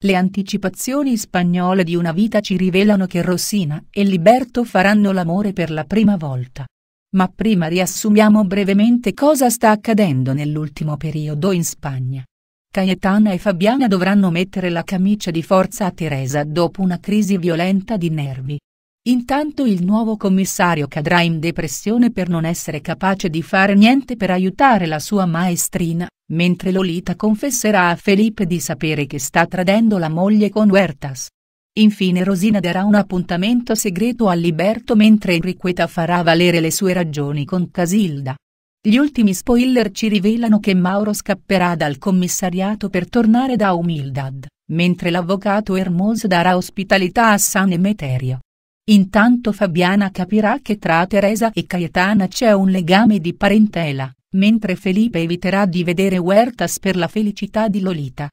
Le anticipazioni spagnole di una vita ci rivelano che Rossina e Liberto faranno l'amore per la prima volta. Ma prima riassumiamo brevemente cosa sta accadendo nell'ultimo periodo in Spagna. Cayetana e Fabiana dovranno mettere la camicia di forza a Teresa dopo una crisi violenta di nervi. Intanto il nuovo commissario cadrà in depressione per non essere capace di fare niente per aiutare la sua maestrina, mentre Lolita confesserà a Felipe di sapere che sta tradendo la moglie con Huertas. Infine Rosina darà un appuntamento segreto a Liberto mentre Enriqueta farà valere le sue ragioni con Casilda. Gli ultimi spoiler ci rivelano che Mauro scapperà dal commissariato per tornare da Humildad, mentre l'avvocato Hermos darà ospitalità a San Emeterio. Intanto Fabiana capirà che tra Teresa e Cayetana c'è un legame di parentela mentre Felipe eviterà di vedere Huertas per la felicità di Lolita.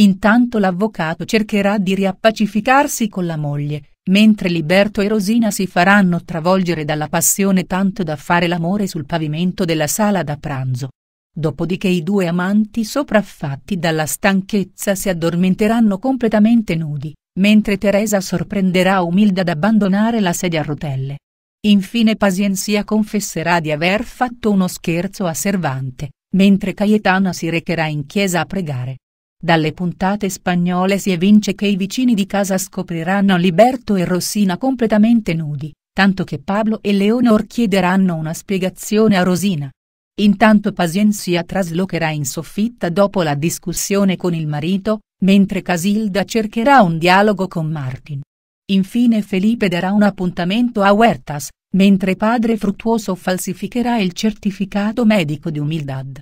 Intanto l'avvocato cercherà di riappacificarsi con la moglie, mentre Liberto e Rosina si faranno travolgere dalla passione tanto da fare l'amore sul pavimento della sala da pranzo. Dopodiché i due amanti sopraffatti dalla stanchezza si addormenteranno completamente nudi, mentre Teresa sorprenderà Umilda ad abbandonare la sedia a rotelle Infine Pazienzia confesserà di aver fatto uno scherzo a Servante, mentre Cayetana si recherà in chiesa a pregare. Dalle puntate spagnole si evince che i vicini di casa scopriranno Liberto e Rossina completamente nudi, tanto che Pablo e Leonor chiederanno una spiegazione a Rosina. Intanto Pazienzia traslocherà in soffitta dopo la discussione con il marito, mentre Casilda cercherà un dialogo con Martin. Infine Felipe darà un appuntamento a Huertas, mentre padre Fruttuoso falsificherà il certificato medico di Umildad.